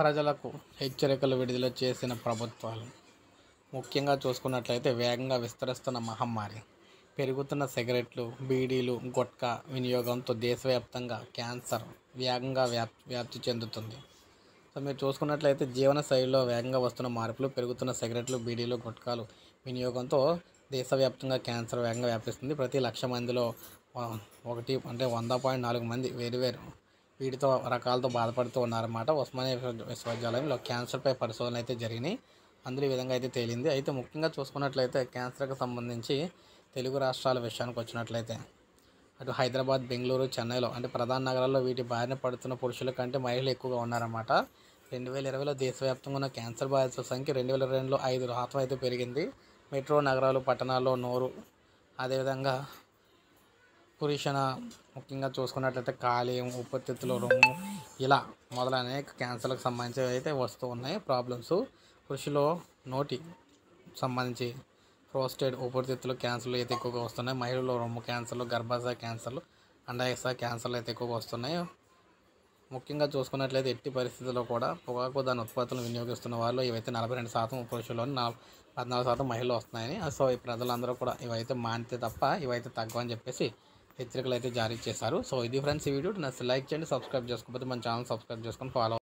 ప్రజలకు హెచ్చరికలు విడుదల చేసిన ప్రభుత్వాలు ముఖ్యంగా చూసుకున్నట్లయితే వేగంగా విస్తరిస్తున్న మహమ్మారి పెరుగుతున్న సిగరెట్లు బీడీలు గొట్కా వినియోగంతో దేశవ్యాప్తంగా క్యాన్సర్ వేగంగా వ్యాప్తి చెందుతుంది సో మీరు చూసుకున్నట్లయితే జీవన శైలిలో వేగంగా వస్తున్న మార్పులు పెరుగుతున్న సిగరెట్లు బీడీలు గుట్కాలు వినియోగంతో దేశవ్యాప్తంగా క్యాన్సర్ వేగంగా వ్యాపిస్తుంది ప్రతి లక్ష మందిలో ఒకటి అంటే వంద పాయింట్ నాలుగు మంది వేరువేరు వీటితో రకాలతో బాధపడుతూ ఉన్నారన్నమాట ఉస్మానియా విశ్వవిద్యాలయంలో క్యాన్సర్పై పరిశోధన అయితే జరిగినాయి అందులో ఈ విధంగా అయితే తేలింది అయితే ముఖ్యంగా చూసుకున్నట్లయితే క్యాన్సర్కి సంబంధించి తెలుగు రాష్ట్రాల విషయానికి వచ్చినట్లయితే అటు హైదరాబాద్ బెంగళూరు చెన్నైలో అంటే ప్రధాన నగరాల్లో వీటి బారిన పడుతున్న పురుషుల కంటే మహిళలు ఎక్కువగా ఉన్నారన్నమాట రెండు వేల ఇరవైలో దేశవ్యాప్తంగా ఉన్న క్యాన్సర్ బాధితుల సంఖ్య రెండు వేల రెండులో ఐదు శాతం అయితే పెరిగింది మెట్రో నగరాలు పట్టణాల్లో నోరు అదేవిధంగా పొల్యూషన్ ముఖ్యంగా చూసుకున్నట్లయితే కాలేయం ఉత్పత్తిలో రొమ్ము ఇలా అనేక క్యాన్సర్లకు సంబంధించి అయితే వస్తూ ఉన్నాయి ప్రాబ్లమ్స్ పురుషులు నోటి సంబంధించి ప్రోస్టేట్ ఉపరితిత్తులు క్యాన్సర్లు అయితే ఎక్కువగా వస్తున్నాయి మహిళలు రొమ్ము క్యాన్సర్లు గర్భాశయ క్యాన్సర్లు అండాయస క్యాన్సర్లు అయితే ఎక్కువగా వస్తున్నాయి ముఖ్యంగా చూసుకున్నట్లయితే ఎట్టి పరిస్థితుల్లో కూడా పొగాకు దాని ఉత్పత్తులను వినియోగిస్తున్న వాళ్ళు ఇవైతే నలభై రెండు శాతం పురుషుల్లోని పద్నాలుగు శాతం మహిళలు వస్తున్నాయని సో ఈ ప్రజలందరూ కూడా ఇవైతే మానితే తప్ప ఇవైతే తగ్గవని చెప్పేసి హెచ్చరికలు అయితే జారీ చేశారు సో ఇది ఫ్రెండ్స్ ఈ వీడియో నచ్చి లైక్ చేయండి సబ్స్క్రైబ్ చేసుకోకపోతే మన ఛానల్ సబ్స్క్రైబ్ చేసుకొని ఫాలో